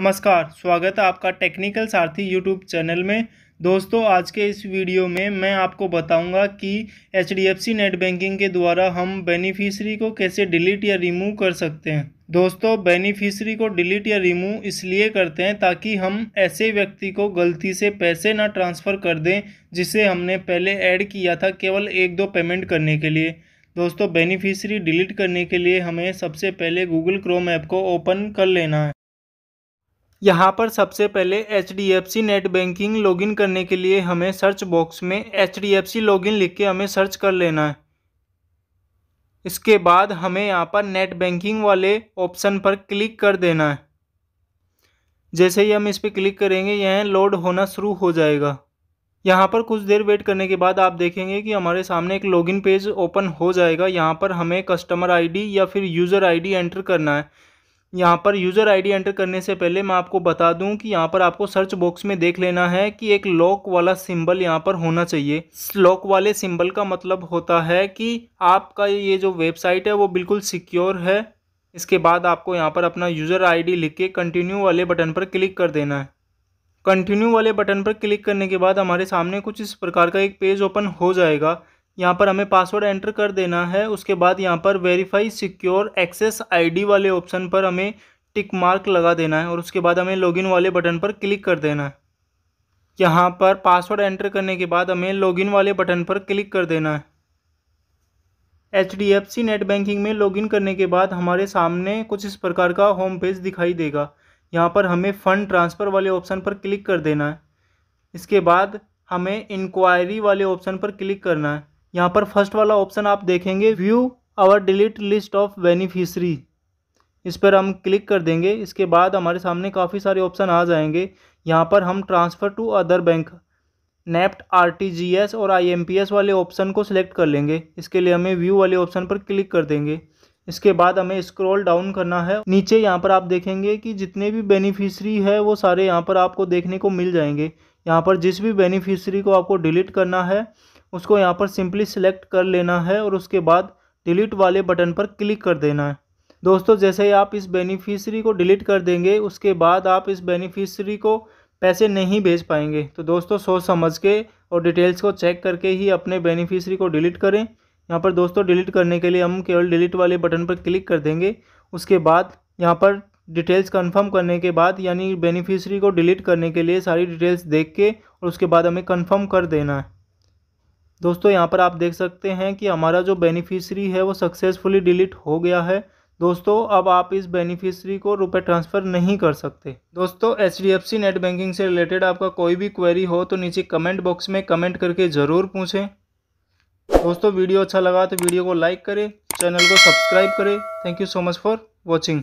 नमस्कार स्वागत है आपका टेक्निकल सारथी यूट्यूब चैनल में दोस्तों आज के इस वीडियो में मैं आपको बताऊंगा कि एच डी नेट बैंकिंग के द्वारा हम बेनिफिशरी को कैसे डिलीट या रिमूव कर सकते हैं दोस्तों बेनिफिशरी को डिलीट या रिमूव इसलिए करते हैं ताकि हम ऐसे व्यक्ति को गलती से पैसे ना ट्रांसफ़र कर दें जिसे हमने पहले ऐड किया था केवल एक दो पेमेंट करने के लिए दोस्तों बेनिफिशरी डिलीट करने के लिए हमें सबसे पहले गूगल क्रोम ऐप को ओपन कर लेना है यहाँ पर सबसे पहले H D F C net banking login करने के लिए हमें सर्च बॉक्स में H D F C login लिख के हमें सर्च कर लेना है इसके बाद हमें यहाँ पर नेट बैंकिंग वाले ऑप्शन पर क्लिक कर देना है जैसे ही हम इस पर क्लिक करेंगे यह लोड होना शुरू हो जाएगा यहाँ पर कुछ देर वेट करने के बाद आप देखेंगे कि हमारे सामने एक लॉगिन पेज ओपन हो जाएगा यहाँ पर हमें कस्टमर आईडी या फिर यूज़र आईडी एंटर करना है यहाँ पर यूज़र आईडी एंटर करने से पहले मैं आपको बता दूं कि यहाँ पर आपको सर्च बॉक्स में देख लेना है कि एक लॉक वाला सिंबल यहाँ पर होना चाहिए लॉक वाले सिंबल का मतलब होता है कि आपका ये जो वेबसाइट है वो बिल्कुल सिक्योर है इसके बाद आपको यहाँ पर अपना यूज़र आईडी लिख के कंटिन्यू वाले बटन पर क्लिक कर देना है कंटिन्यू वाले बटन पर क्लिक करने के बाद हमारे सामने कुछ इस प्रकार का एक पेज ओपन हो जाएगा यहाँ पर हमें पासवर्ड एंटर कर देना है उसके बाद यहाँ पर वेरीफाई सिक्योर एक्सेस आईडी वाले ऑप्शन पर हमें टिक मार्क लगा देना है और उसके बाद हमें लॉगिन वाले बटन पर क्लिक कर देना है यहाँ पर पासवर्ड एंटर करने के बाद हमें लॉगिन वाले बटन पर क्लिक कर देना है H D F C net banking में लॉगिन करने के बाद हमारे सामने कुछ इस प्रकार का होम पेज दिखाई देगा यहाँ पर हमें फ़ंड ट्रांसफ़र वाले ऑप्शन पर क्लिक कर देना है इसके बाद हमें इंक्वायरी वाले ऑप्शन पर क्लिक करना है यहाँ पर फर्स्ट वाला ऑप्शन आप देखेंगे view our delete list of beneficiary इस पर हम क्लिक कर देंगे इसके बाद हमारे सामने काफ़ी सारे ऑप्शन आ जाएंगे यहाँ पर हम transfer to other bank NEFT R और आई वाले ऑप्शन को सिलेक्ट कर लेंगे इसके लिए हमें व्यू वाले ऑप्शन पर क्लिक कर देंगे इसके बाद हमें स्क्रॉल डाउन करना है नीचे यहाँ पर आप देखेंगे कि जितने भी बेनिफिशरी है वो सारे यहाँ पर आपको देखने को मिल जाएंगे यहाँ पर जिस भी बेनिफिशरी को आपको डिलीट करना है उसको यहाँ पर सिंपली सिलेक्ट कर लेना है और उसके बाद डिलीट वाले बटन पर क्लिक कर देना है दोस्तों जैसे ही आप इस बेनिफिशरी को डिलीट कर देंगे उसके बाद आप इस बेनिफिशरी को पैसे नहीं भेज पाएंगे तो दोस्तों सोच समझ के और डिटेल्स को चेक करके ही अपने बेनिफिशरी को डिलीट करें यहाँ पर दोस्तों डिलीट करने के लिए हम केवल डिलीट वाले बटन पर क्लिक कर देंगे उसके बाद यहाँ पर डिटेल्स कंफर्म करने के बाद यानी बेनिफिशरी को डिलीट करने के लिए सारी डिटेल्स देख के और उसके बाद हमें कंफर्म कर देना है दोस्तों यहाँ पर आप देख सकते हैं कि हमारा जो बेनिफिशरी है वो सक्सेसफुली डिलीट हो गया है दोस्तों अब आप इस बेनिफिशरी को रुपए ट्रांसफ़र नहीं कर सकते दोस्तों H D F C net banking से रिलेटेड आपका कोई भी क्वेरी हो तो नीचे कमेंट बॉक्स में कमेंट करके ज़रूर पूछें दोस्तों वीडियो अच्छा लगा तो वीडियो को लाइक करें चैनल को सब्सक्राइब करें thank you so much for watching